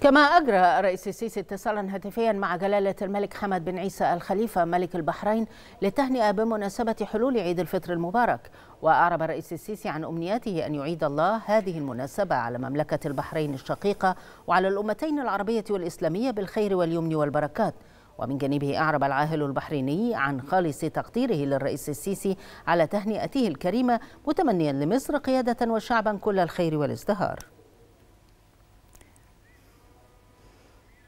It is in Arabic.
كما أجرى الرئيس السيسي اتصالا هاتفيا مع جلالة الملك حمد بن عيسى الخليفة ملك البحرين للتهنئة بمناسبة حلول عيد الفطر المبارك وأعرب الرئيس السيسي عن أمنياته أن يعيد الله هذه المناسبة على مملكة البحرين الشقيقة وعلى الأمتين العربية والإسلامية بالخير واليمن والبركات ومن جانبه أعرب العاهل البحريني عن خالص تقديره للرئيس السيسي على تهنئته الكريمة متمنيا لمصر قيادة وشعبا كل الخير والازدهار